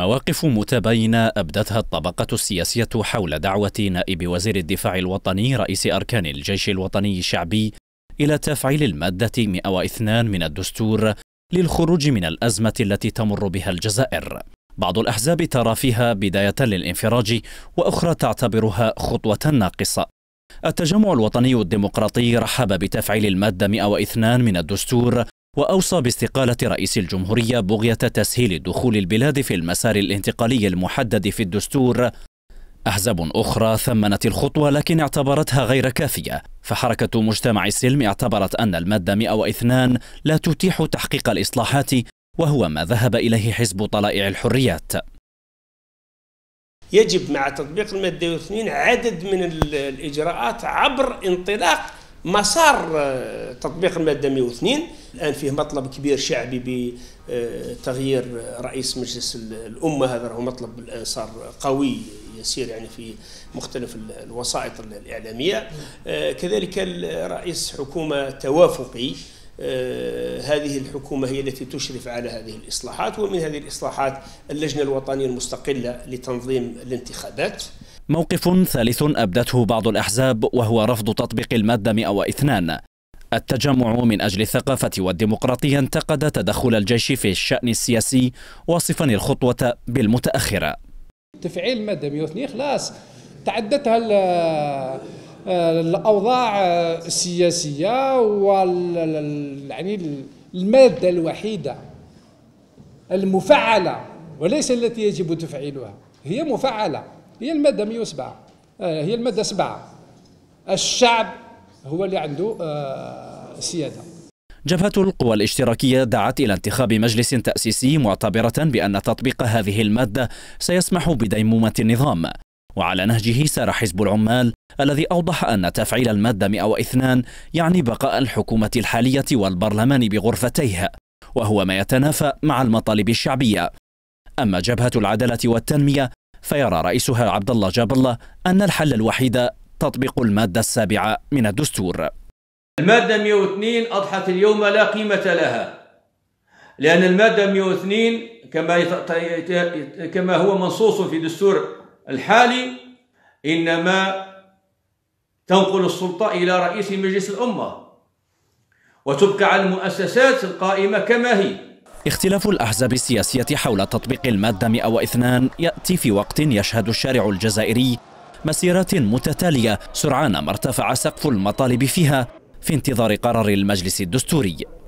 مواقف متباينة أبدتها الطبقة السياسية حول دعوة نائب وزير الدفاع الوطني رئيس أركان الجيش الوطني الشعبي إلى تفعيل المادة 102 من الدستور للخروج من الأزمة التي تمر بها الجزائر بعض الأحزاب ترى فيها بداية للانفراج وأخرى تعتبرها خطوة ناقصة التجمع الوطني الديمقراطي رحب بتفعيل المادة 102 من الدستور وأوصى باستقالة رئيس الجمهورية بغية تسهيل دخول البلاد في المسار الانتقالي المحدد في الدستور أحزاب أخرى ثمنت الخطوة لكن اعتبرتها غير كافية فحركة مجتمع السلم اعتبرت أن المادة 102 لا تتيح تحقيق الإصلاحات وهو ما ذهب إليه حزب طلائع الحريات يجب مع تطبيق المادة 102 عدد من الإجراءات عبر انطلاق مسار آه، تطبيق المادة 102 الآن فيه مطلب كبير شعبي بتغيير آه، رئيس مجلس الأمة هذا هو مطلب الآن صار قوي يسير يعني في مختلف الوسائط الإعلامية آه، كذلك رئيس حكومة توافقي آه، هذه الحكومة هي التي تشرف على هذه الإصلاحات ومن هذه الإصلاحات اللجنة الوطنية المستقلة لتنظيم الانتخابات موقف ثالث أبدته بعض الأحزاب وهو رفض تطبيق المادة 102 التجمع من أجل الثقافة والديمقراطية انتقد تدخل الجيش في الشأن السياسي واصفا الخطوة بالمتأخرة تفعيل المادة 102 خلاص تعدتها الاوضاع السياسيه يعني الماده الوحيده المفعله وليس التي يجب تفعيلها هي مفعله هي الماده 107 آه، هي الماده 7 الشعب هو اللي عنده آه، سياده جبهة القوى الاشتراكية دعت إلى انتخاب مجلس تأسيسي معتبرة بأن تطبيق هذه المادة سيسمح بديمومة النظام وعلى نهجه سار حزب العمال الذي أوضح أن تفعيل المادة 102 يعني بقاء الحكومة الحالية والبرلمان بغرفتيها وهو ما يتنافى مع المطالب الشعبية أما جبهة العدالة والتنمية فيرى رئيسها عبد الله جاب الله أن الحل الوحيد تطبيق المادة السابعة من الدستور المادة 102 أضحت اليوم لا قيمة لها لأن المادة 102 كما كما هو منصوص في دستور الحالي إنما تنقل السلطة إلى رئيس مجلس الأمة وتبقى على المؤسسات القائمة كما هي اختلاف الأحزاب السياسية حول تطبيق المادة 102 يأتي في وقت يشهد الشارع الجزائري مسيرات متتالية سرعان ما ارتفع سقف المطالب فيها في انتظار قرار المجلس الدستوري